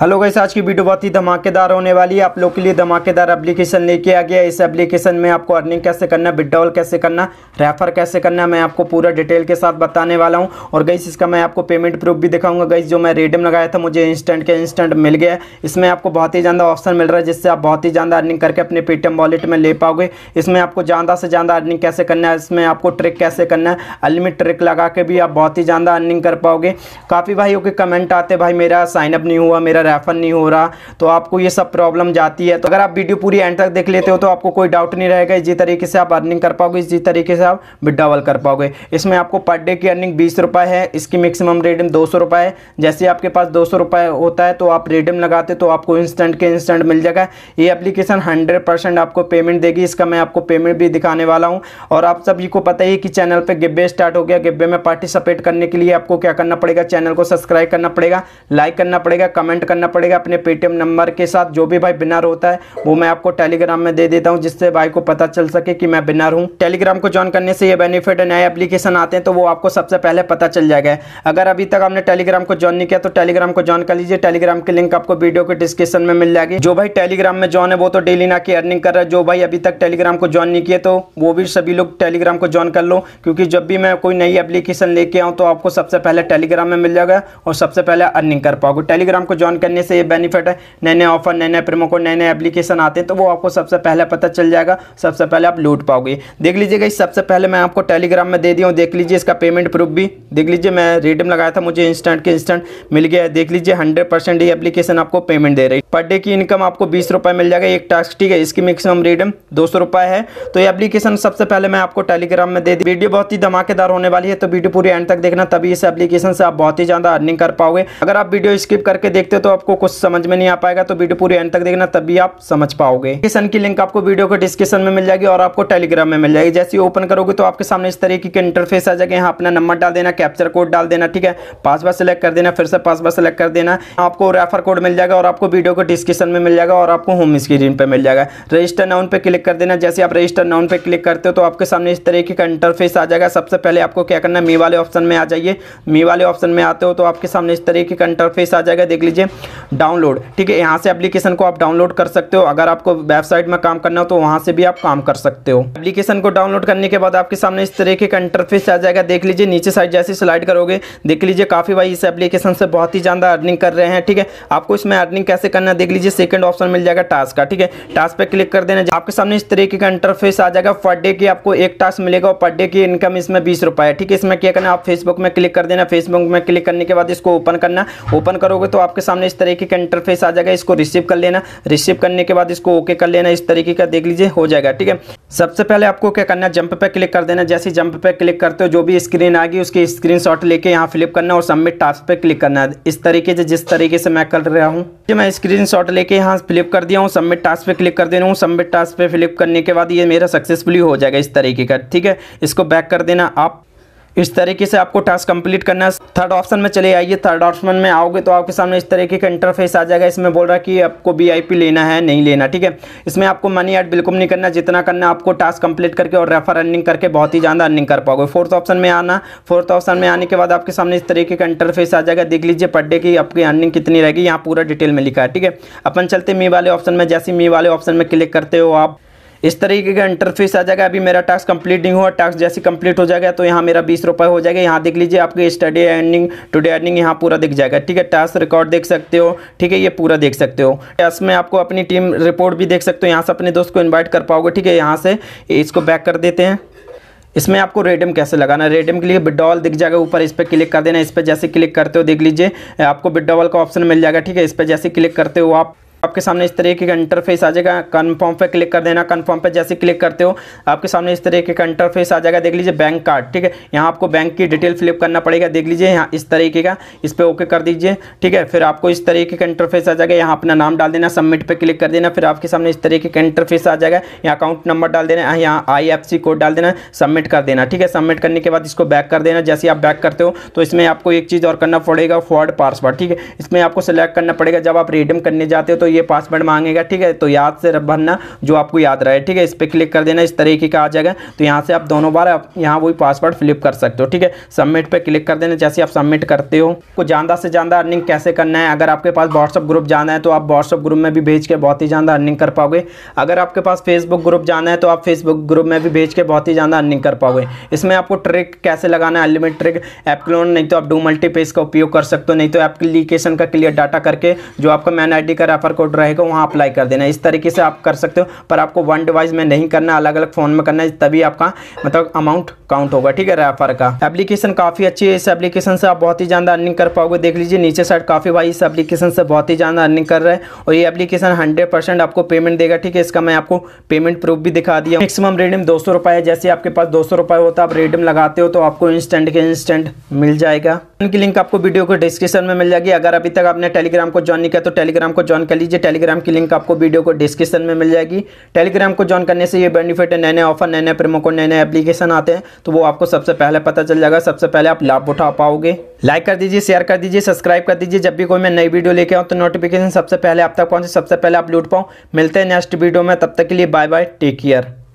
hello guys आज की video बहुत ही धमाकेदार होने वाली है आप लोग के लिए धमाकेदार एप्लीकेशन लेके आ गया इस एप्लीकेशन में आपको अर्निंग कैसे करना विड्रॉल कैसे करना रेफर कैसे करना मैं आपको पूरा डिटेल के साथ बताने वाला हूं और गाइस इसका मैं आपको पेमेंट प्रूफ भी दिखाऊंगा गाइस जो मैं रेडम लगाया था मुझे इंस्टेंट के इंस्टेंट मिल गया इसमें आपको बहुत ही ज़्यादा ऑप्शन मिल रहा है जिससे आप बहुत ही ज़्यादा अर्निंग करके अपने पेटीएम वॉलेट में ले पाओगे इसमें आपको ज़्यादा से ज़्यादा अर्निंग कैसे करना है इसमें आपको ट्रिक कैसे करना है अनलिमिट ट्रिक लगा के भी आप बहुत ही ज़्यादा अर्निंग कर पाओगे काफ़ी भाइयों के कमेंट आते भाई मेरा साइनअप नहीं हुआ मेरा रेफर नहीं हो रहा तो आपको ये सब प्रॉब्लम जाती है तो अगर आप वीडियो पूरी एंड तक देख लेते हो तो आपको कोई डाउट नहीं रहेगा इसी तरीके से आप अर्निंग कर पाओगे इसी तरीके से आप विड्रावल कर पाओगे इसमें आपको पर डे की अर्निंग बीस है इसकी मैक्सिमम रेडियम दो सौ है जैसे आपके पास दो सौ होता है तो आप रेडियम लगाते तो आपको इंस्टेंट के इंस्टेंट मिल जाएगा ये अप्लीकेशन हंड्रेड आपको पेमेंट देगी इसका मैं आपको पेमेंट भी दिखाने वाला हूँ और आप सभी को पता ही कि चैनल पर गिब्बे स्टार्ट हो गया गिब्बे में पार्टिसिपेट करने के लिए आपको क्या करना पड़ेगा चैनल को सब्सक्राइब करना पड़ेगा लाइक करना पड़ेगा कमेंट करना करना पड़ेगा अपने पेटीएम नंबर के साथ जो भी भाई बिनार होता है वो मैं आपको टेलीग्राम में दे देता हूँ जिससे भाई को पता चल सके कि मैं बिनार हूँ टेलीग्राम को ज्वाइन करने से ये बेनिफिट नए एप्लीकेशन आते हैं तो वो आपको सबसे पहले पता चल जाएगा अगर अभी तक आपने टेलीग्राम को ज्वाइन नहीं किया तो टेलीग्राम को ज्वाइन कर लीजिए टेलीग्राम की लिंक आपको वीडियो के डिस्क्रिप्शन में मिल जाएगी जो भाई टेलीग्राम में ज्वाइन है वो तो डेली ना की अर्निंग कर रहा है जो भाई अभी तक टेलीग्राम को ज्वाइन नहीं किया तो वो भी सभी लोग टेलीग्राम को ज्वाइन कर लो क्योंकि जब भी मैं कोई नई एप्लीकेशन लेके आऊँ तो आपको सबसे पहले टेलीग्राम में मिल जाएगा और सबसे पहले अर्निंग कर पाओगे टेलीग्राम को ज्वाइन करने से ये बेनिफिट है नए नए ऑफर नए नए प्रोमो कोड नए नए एप्लीकेशन आते हैं तो वो आपको सबसे पहले पता चल जाएगा सबसे पहले आप लूट पाओगे देख लीजिए गई सबसे पहले मैं आपको टेलीग्राम में दे दिया हूँ देख लीजिए इसका पेमेंट प्रूफ भी देख लीजिए मैं रिडीम लगाया था मुझे इंस्टेंट के इंस्टेंट मिल गया देख लीजिए हंड्रेड ये एप्लीकेशन आपको पेमेंट दे रही है पर डे की इनकम आपको बीस मिल जाएगा एक टास्क ठीक है इसकी मैक्सिमम रिडीम दो है तो ये एप्लीकेशन सबसे पहले मैं आपको टेलीग्राम में दे दी वीडियो बहुत ही धमाकेदार होने वाली है तो वीडियो पूरी एंड तक देखना तभी इस एप्लीकेशन से आप बहुत ही ज़्यादा अर्निंग कर पाओगे अगर आप वीडियो स्किप करके देखते हो तो आपको कुछ समझ में नहीं आ पाएगा तो वीडियो पूरी एंड तक देखना तब भी आप समझ पाओगे सन की लिंक आपको वीडियो के डिस्क्रिप्शन में मिल जाएगी और आपको टेलीग्राम में मिल जाएगी जैसे ओपन करोगे तो आपके सामने इस तरीके के इंटरफेस आ जाएगा यहाँ अपना नंबर डाल देना कैप्चर कोड डाल देना ठीक है पासवर्ड सेलेक्ट कर देना फिर से पासवर्ड सेलेक्ट कर देना आपको रेफर कोड मिल जाएगा और आपको वीडियो को डिस्क्रिप्शन में मिल जाएगा और आपको होम स्क्रीन पर मिल जाएगा रजिस्टर नाउन पर क्लिक कर देना जैसे आप रजिस्टर नाउन पर क्लिक करते हो तो आपके सामने इस तरीके का इंटरफेस आ जाएगा सबसे पहले आपको क्या करना मी वाले ऑप्शन में आ जाइए मी वाले ऑप्शन में आते हो तो आपके सामने इस तरीके का इंटरफेस आ जाएगा देख लीजिए डाउनलोड ठीक है यहाँ से एप्लीकेशन को आप डाउनलोड कर सकते हो अगर आपको वेबसाइट में काम करना हो तो वहाँ से भी आप काम कर सकते हो एप्लीकेशन को डाउनलोड करने के बाद आपके सामने इस तरीके का इंटरफेस आ जाएगा देख लीजिए नीचे साइड जैसे स्लाइड करोगे देख लीजिए काफ़ी भाई इस एप्लीकेशन से बहुत ही ज़्यादा अर्निंग कर रहे हैं ठीक है आपको इसमें अर्निंग कैसे करना है देख लीजिए सेकेंड ऑप्शन मिल जाएगा टास्क का ठीक है टास्क पर क्लिक कर देना आपके सामने इस तरीके का इंटरफेस आ जाएगा पर डे की आपको एक टास्क मिलेगा और पर डे की इनकम इसमें बीस रुपये है ठीक है इसमें क्या करना आप फेसबुक में क्लिक कर देना फेसबुक में क्लिक करने के बाद इसको ओपन करना ओपन करोगे तो आपके सामने इस तरीके का इंटरफेस आ जाएगा इसको रिसीव कर लेना रिसीव करने के बाद इसको ओके कर लेना इस तरीके का देख लीजिए हो जाएगा ठीक है सबसे पहले आपको क्या करना है जंप पे क्लिक कर देना जैसे जंप पे क्लिक करते हो जो भी स्क्रीन आएगी उसकी स्क्रीन शॉट लेके यहाँ फ्लिप करना और सबमिट टास्क पे क्लिक करना है इस तरीके से जिस तरीके से मैं कर रहा हूँ मैं स्क्रीन शॉट लेके यहाँ फ्लिप कर दिया हूँ सबमिट टास्क पे क्लिक कर दे रहा हूँ सबमिट टास्क पे फ्लिप करने के बाद ये मेरा सक्सेसफुली हो जाएगा इस तरीके का ठीक है इसको बैक कर देना आप इस तरीके से आपको टास्क कंप्लीट करना है थर्ड ऑप्शन में चले आइए थर्ड ऑप्शन में आओगे तो आपके सामने इस तरीके का इंटरफेस आ जाएगा इसमें बोल रहा है कि आपको वीआईपी लेना है नहीं लेना ठीक है इसमें आपको मनी ऐड बिल्कुल नहीं करना जितना करना आपको टास्क कंप्लीट करके और रेफर अर्निंग करके बहुत ही ज़्यादा अर्निंग कर पाओगे फोर्थ ऑप्शन में आना फोर्थ ऑप्शन में आने के बाद आपके सामने इस तरीके का इंटरफेस आ जाएगा देख लीजिए पर डे की आपकी अर्निंग कितनी रहेगी यहाँ पूरा डिटेल में लिखा है ठीक है अपन चलते मी वाले ऑप्शन में जैसे मी वाले ऑप्शन में क्लिक करते हो आप इस तरीके का इंटरफेस आ जाएगा अभी मेरा टास्क कंप्लीट नहीं हुआ टास्क जैसे कंप्लीट हो जाएगा तो यहाँ मेरा बीस रुपये हो जाएगा यहाँ देख लीजिए आपके स्टडी अर्निंग टुडे अर्निंग यहाँ पूरा दिख जाएगा ठीक है टास्क रिकॉर्ड देख सकते हो ठीक है ये पूरा देख सकते हो टास्क में आपको अपनी टीम रिपोर्ट भी देख सकते हो यहाँ से अपने दोस्त को इन्वाइट कर पाओगे ठीक है यहाँ से इसको बैक कर देते हैं इसमें आपको रेडियम कैसे लगाना है रेडियम के लिए विड्रॉवल दिख जाएगा ऊपर इस पर क्लिक कर देना इस पर जैसे क्लिक करते हो देख लीजिए आपको विड्रॉवल का ऑप्शन मिल जाएगा ठीक है इस पर जैसे क्लिक करते हो आप आपके सामने इस तरीके का इंटरफेस आ जाएगा कन्फर्म पे क्लिक कर देना कन्फर्म पे जैसे क्लिक करते हो आपके सामने इस तरीके का इंटरफेस आ जाएगा देख लीजिए बैंक कार्ड ठीक है यहाँ आपको बैंक की डिटेल फिलअप करना पड़ेगा देख लीजिए यहाँ इस तरीके का इस पर ओके कर दीजिए ठीक है फिर आपको इस तरीके का इंटरफेस आ जाएगा यहाँ अपना नाम डाल देना सबमिट पर क्लिक कर देना फिर आपके सामने इस तरीके का इंटरफेस आ जाएगा यहाँ अकाउंट नंबर डाल देना यहाँ आई कोड डाल देना सबमिट कर देना ठीक है सबमिट करने के बाद इसको बैक कर देना जैसे आप बैक करते हो तो इसमें आपको एक चीज़ और करना पड़ेगा फॉर्ड पासवर्ड ठीक है इसमें आपको सेलेक्ट करना पड़ेगा जब आप रिडीम करने जाते हो तो ये पासवर्ड मांगेगा ठीक है तो याद से भरना जो आपको याद रहे ठीक है इस पर क्लिक कर देना इस तरीके का आ जाएगा तो यहाँ से आप दोनों बार यहाँ वही पासवर्ड फ्लिप कर सकते हो ठीक है सबमिट पर क्लिक कर देना जैसे आप सबमिट करते हो को ज़्यादा से ज़्यादा अर्निंग कैसे करना है अगर आपके पास व्हाट्सअप ग्रुप जाना है तो आप व्हाट्सअप ग्रुप में भी भेज के बहुत ही ज़्यादा अर्निंग कर पाओगे अगर आपके पास फेसबुक ग्रुप जाना है तो आप फेसबुक ग्रुप में भी भेज के बहुत ही ज़्यादा अर्निंग कर पाओगे इसमें आपको ट्रिक कैसे लगाना है अनलिमिट ट्रिक ऐप क्लोन नहीं तो आप डू मल्टीपेज का उपयोग कर सकते हो नहीं तो एप्लीकेशन का क्लियर डाटा करके जो आपका मैन आई का रेफर को कोड रहेगा वहाँ अप्लाई कर देना इस तरीके से आप कर सकते हो पर आपको वन डिवाइस में नहीं करना अलग अलग फ़ोन में करना है तभी आपका मतलब अमाउंट काउंट होगा ठीक है रेफर का एप्लीकेशन काफ़ी अच्छी है इस एप्लीकेशन से आप बहुत ही ज़्यादा अर्निंग कर पाओगे देख लीजिए नीचे साइड काफ़ी भाई इस एप्लीकेशन से बहुत ही ज़्यादा अर्निंग कर रहे हैं और ये एप्लीकेशन हंड्रेड आपको पेमेंट देगा ठीक है इसका मैं आपको पेमेंट प्रूफ भी दिखा दिया मैक्सिमम रेडियम दो सौ है जैसे आपके पास दो सौ होता है आप रेडियम लगाते हो तो आपको इंस्टेंट के इंस्टेंट मिल जाएगा उनकी लिंक आपको वीडियो को डिस्क्रिप्शन में मिल जाएगी अगर अभी तक आपने टेलीग्राम को ज्वाइन नहीं किया तो टेलीग्राम को ज्वाइन कर लीजिए लीजिए टेलीग्राम की लिंक आपको वीडियो को डिस्क्रिप्शन में मिल जाएगी टेलीग्राम को ज्वाइन करने से ये बेनिफिट है नए नए ऑफर नए नए प्रेमो कोड नए नए एप्लीकेशन आते हैं तो वो आपको सबसे पहले पता चल जाएगा सबसे पहले आप लाभ उठा पाओगे लाइक कर दीजिए शेयर कर दीजिए सब्सक्राइब कर दीजिए जब भी कोई मैं नई वीडियो लेके आऊँ तो नोटिफिकेशन सबसे पहले आप तक पहुँचे सबसे पहले आप लूट पाऊँ मिलते हैं नेक्स्ट वीडियो में तब तक के लिए बाय बाय टेक केयर